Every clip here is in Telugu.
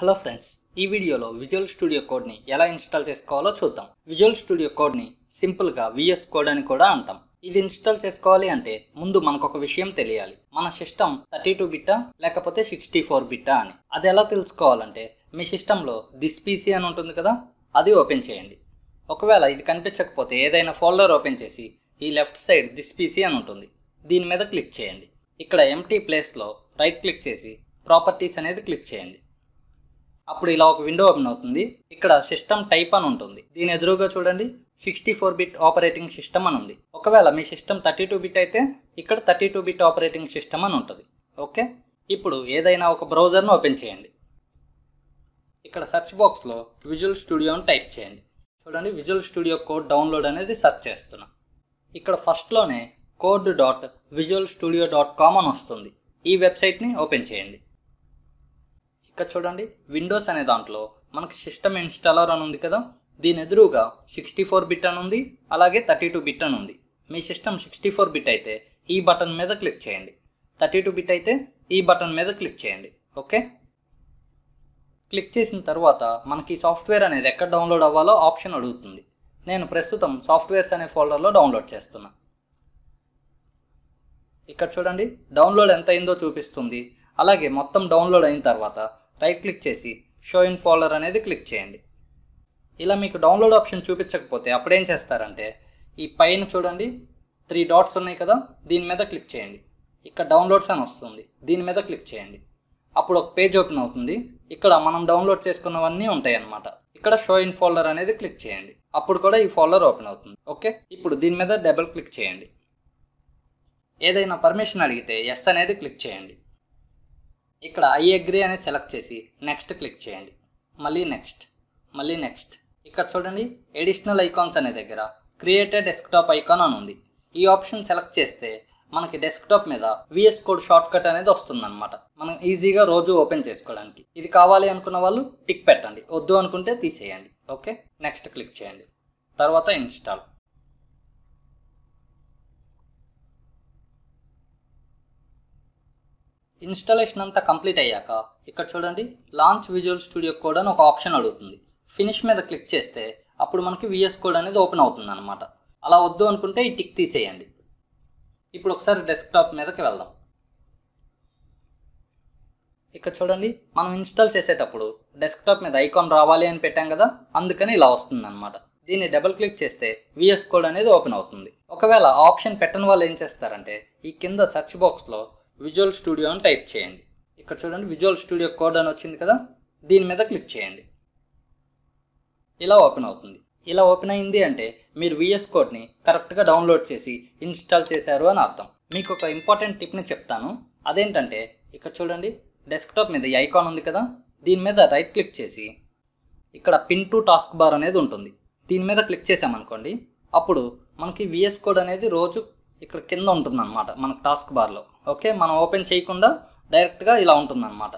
హలో ఫ్రెండ్స్ ఈ వీడియోలో విజువల్ స్టూడియో కోడ్ని ఎలా ఇన్స్టాల్ చేసుకోవాలో చూద్దాం విజువల్ స్టూడియో కోడ్ని సింపుల్గా విఎస్ కోడ్ అని కూడా అంటాం ఇది ఇన్స్టాల్ చేసుకోవాలి అంటే ముందు మనకు ఒక విషయం తెలియాలి మన సిస్టమ్ థర్టీ టూ బిట్టా లేకపోతే సిక్స్టీ ఫోర్ బిట్టా అని అది ఎలా తెలుసుకోవాలంటే మీ సిస్టంలో దిస్ పీసీ అని ఉంటుంది కదా అది ఓపెన్ చేయండి ఒకవేళ ఇది కనిపించకపోతే ఏదైనా ఫోల్డర్ ఓపెన్ చేసి ఈ లెఫ్ట్ సైడ్ దిస్ పీసీ అని ఉంటుంది దీని మీద క్లిక్ చేయండి ఇక్కడ ఎంటీ ప్లేస్లో రైట్ క్లిక్ చేసి ప్రాపర్టీస్ అనేది క్లిక్ చేయండి అప్పుడు ఇలా ఒక విండో ఓపెన్ అవుతుంది ఇక్కడ సిస్టమ్ టైప్ అని ఉంటుంది దీని ఎదురుగా చూడండి sixty four bit operating system అని ఉంది ఒకవేళ మీ సిస్టమ్ థర్టీ టూ బిట్ అయితే ఇక్కడ thirty two bit operating system అని ఉంటుంది ఓకే ఇప్పుడు ఏదైనా ఒక బ్రౌజర్ను ఓపెన్ చేయండి ఇక్కడ సెర్చ్ బాక్స్లో విజువల్ స్టూడియో అని టైప్ చేయండి చూడండి విజువల్ స్టూడియో కోడ్ డౌన్లోడ్ అనేది సెర్చ్ చేస్తున్నా ఇక్కడ ఫస్ట్లోనే code dot visual studio dot com అని వస్తుంది ఈ వెబ్సైట్ని ఓపెన్ చేయండి ఇక్కడ చూడండి విండోస్ అనే దాంట్లో మనకి సిస్టమ్ ఇన్స్టాలర్ అని ఉంది కదా దీని ఎదురుగా సిక్స్టీ ఫోర్ బిట్ అని ఉంది అలాగే థర్టీ టూ బిట్ అని ఉంది మీ సిస్టమ్ సిక్స్టీ ఫోర్ బిట్ అయితే ఈ బటన్ మీద క్లిక్ చేయండి థర్టీ టూ బిట్ అయితే ఈ బటన్ మీద క్లిక్ చేయండి ఓకే క్లిక్ చేసిన తర్వాత మనకి సాఫ్ట్వేర్ అనేది ఎక్కడ డౌన్లోడ్ అవ్వాలో ఆప్షన్ అడుగుతుంది నేను ప్రస్తుతం సాఫ్ట్వేర్స్ అనే ఫోల్డర్లో డౌన్లోడ్ చేస్తున్నా ఇక్కడ చూడండి డౌన్లోడ్ ఎంత అయిందో చూపిస్తుంది అలాగే మొత్తం డౌన్లోడ్ అయిన తర్వాత రైట్ క్లిక్ చేసి షో ఇన్ ఫోల్డర్ అనేది క్లిక్ చేయండి ఇలా మీకు డౌన్లోడ్ ఆప్షన్ చూపించకపోతే అప్పుడేం చేస్తారంటే ఈ పైన చూడండి త్రీ డాట్స్ ఉన్నాయి కదా దీని మీద క్లిక్ చేయండి ఇక్కడ డౌన్లోడ్స్ అని వస్తుంది దీని మీద క్లిక్ చేయండి అప్పుడు ఒక పేజ్ ఓపెన్ అవుతుంది ఇక్కడ మనం డౌన్లోడ్ చేసుకున్నవన్నీ ఉంటాయి అన్నమాట ఇక్కడ షో ఇన్ ఫోల్డర్ అనేది క్లిక్ చేయండి అప్పుడు కూడా ఈ ఫోల్డర్ ఓపెన్ అవుతుంది ఓకే ఇప్పుడు దీని మీద డబల్ క్లిక్ చేయండి ఏదైనా పర్మిషన్ అడిగితే ఎస్ అనేది క్లిక్ చేయండి ఇక్కడ ఐ అగ్రీ అనేది సెలెక్ట్ చేసి నెక్స్ట్ క్లిక్ చేయండి మళ్ళీ నెక్స్ట్ మళ్ళీ నెక్స్ట్ ఇక్కడ చూడండి ఎడిషనల్ ఐకాన్స్ అనే దగ్గర క్రియేటెడ్ డెస్క్టాప్ ఐకాన్ అని ఉంది ఈ ఆప్షన్ సెలెక్ట్ చేస్తే మనకి డెస్క్టాప్ మీద విఎస్ కోడ్ షార్ట్ కట్ అనేది అనమాట మనం ఈజీగా రోజు ఓపెన్ చేసుకోవడానికి ఇది కావాలి అనుకున్న వాళ్ళు టిక్ పెట్టండి వద్దు అనుకుంటే తీసేయండి ఓకే నెక్స్ట్ క్లిక్ చేయండి తర్వాత ఇన్స్టాల్ ఇన్స్టాలేషన్ అంతా కంప్లీట్ అయ్యాక ఇక్కడ చూడండి లాంచ్ విజువల్ స్టూడియో కోడ్ అని ఒక ఆప్షన్ అడుగుతుంది ఫినిష్ మీద క్లిక్ చేస్తే అప్పుడు మనకి విఎస్ కోడ్ అనేది ఓపెన్ అవుతుంది అనమాట అలా వద్దు అనుకుంటే ఈ టిక్ తీసేయండి ఇప్పుడు ఒకసారి డెస్క్టాప్ మీదకి వెళ్దాం ఇక్కడ చూడండి మనం ఇన్స్టాల్ చేసేటప్పుడు డెస్క్టాప్ మీద ఐకాన్ రావాలి అని పెట్టాం కదా అందుకని ఇలా వస్తుంది అనమాట దీన్ని డబుల్ క్లిక్ చేస్తే విఎస్ కోడ్ అనేది ఓపెన్ అవుతుంది ఒకవేళ ఆప్షన్ పెట్టని వాళ్ళు ఏం చేస్తారంటే ఈ కింద సెర్చ్ బాక్స్లో విజువల్ స్టూడియో అని టైప్ చేయండి ఇక్కడ చూడండి విజువల్ స్టూడియో కోడ్ అని వచ్చింది కదా దీని మీద క్లిక్ చేయండి ఇలా ఓపెన్ అవుతుంది ఇలా ఓపెన్ అయింది అంటే మీరు విఎస్ కోడ్ని కరెక్ట్గా డౌన్లోడ్ చేసి ఇన్స్టాల్ చేశారు అని అర్థం మీకు ఒక ఇంపార్టెంట్ టిప్ని చెప్తాను అదేంటంటే ఇక్కడ చూడండి డెస్క్టాప్ మీద ఐకాన్ ఉంది కదా దీని మీద రైట్ క్లిక్ చేసి ఇక్కడ పిన్ టు టాస్క్ బార్ అనేది ఉంటుంది దీని మీద క్లిక్ చేసామనుకోండి అప్పుడు మనకి విఎస్ కోడ్ అనేది రోజు ఇక్కడ కింద ఉంటుందన్నమాట మనకు టాస్క్ బార్లో ఓకే మనం ఓపెన్ చేయకుండా డైరెక్ట్గా ఇలా ఉంటుందన్నమాట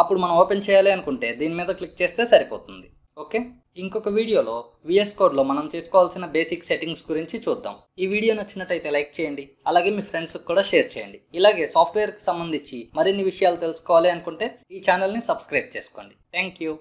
అప్పుడు మనం ఓపెన్ చేయాలి అనుకుంటే దీని మీద క్లిక్ చేస్తే సరిపోతుంది ఓకే ఇంకొక వీడియోలో విఎస్ కోడ్లో మనం చేసుకోవాల్సిన బేసిక్ సెట్టింగ్స్ గురించి చూద్దాం ఈ వీడియో నచ్చినట్టయితే లైక్ చేయండి అలాగే మీ ఫ్రెండ్స్కి కూడా షేర్ చేయండి ఇలాగే సాఫ్ట్వేర్కి సంబంధించి మరిన్ని విషయాలు తెలుసుకోవాలి అనుకుంటే ఈ ఛానల్ని సబ్స్క్రైబ్ చేసుకోండి థ్యాంక్ యూ